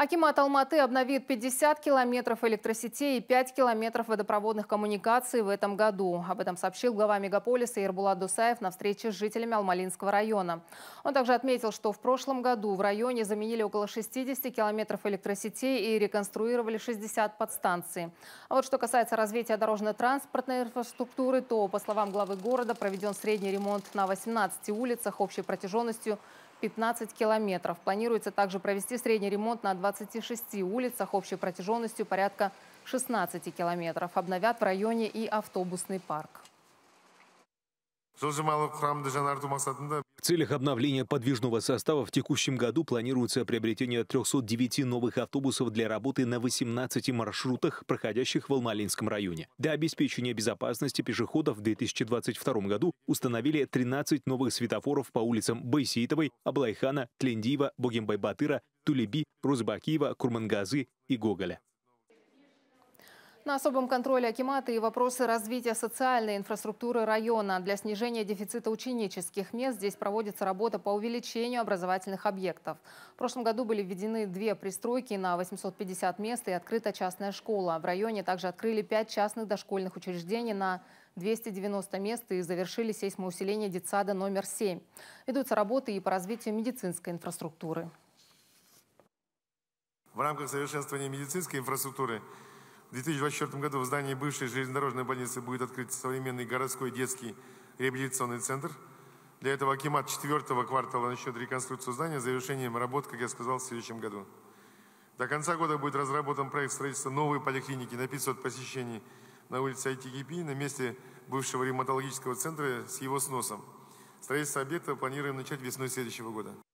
Акимат Алматы обновит 50 километров электросетей и 5 километров водопроводных коммуникаций в этом году. Об этом сообщил глава мегаполиса Ирбулат Дусаев на встрече с жителями Алмалинского района. Он также отметил, что в прошлом году в районе заменили около 60 километров электросетей и реконструировали 60 подстанций. А вот что касается развития дорожно-транспортной инфраструктуры, то, по словам главы города, проведен средний ремонт на 18 улицах общей протяженностью 15 километров. Планируется также провести средний ремонт на 26 улицах общей протяженностью порядка 16 километров. Обновят в районе и автобусный парк. В целях обновления подвижного состава в текущем году планируется приобретение 309 новых автобусов для работы на 18 маршрутах, проходящих в Алмалинском районе. Для обеспечения безопасности пешеходов в 2022 году установили 13 новых светофоров по улицам Байситовой, Аблайхана, Тлендиева, Богембайбатыра, Тулеби, Прозбакиева, Курмангазы и Гоголя. На особом контроле Акимата и вопросы развития социальной инфраструктуры района. Для снижения дефицита ученических мест здесь проводится работа по увеличению образовательных объектов. В прошлом году были введены две пристройки на 850 мест и открыта частная школа. В районе также открыли пять частных дошкольных учреждений на 290 мест и завершили сейсмоусиление детсада номер 7. Ведутся работы и по развитию медицинской инфраструктуры. В рамках совершенствования медицинской инфраструктуры – в 2024 году в здании бывшей железнодорожной больницы будет открыт современный городской детский реабилитационный центр. Для этого Акимат четвертого квартала насчет реконструкцию здания завершением работ, как я сказал, в следующем году. До конца года будет разработан проект строительства новой поликлиники на 500 посещений на улице ITGP на месте бывшего ревматологического центра с его сносом. Строительство объекта планируем начать весной следующего года.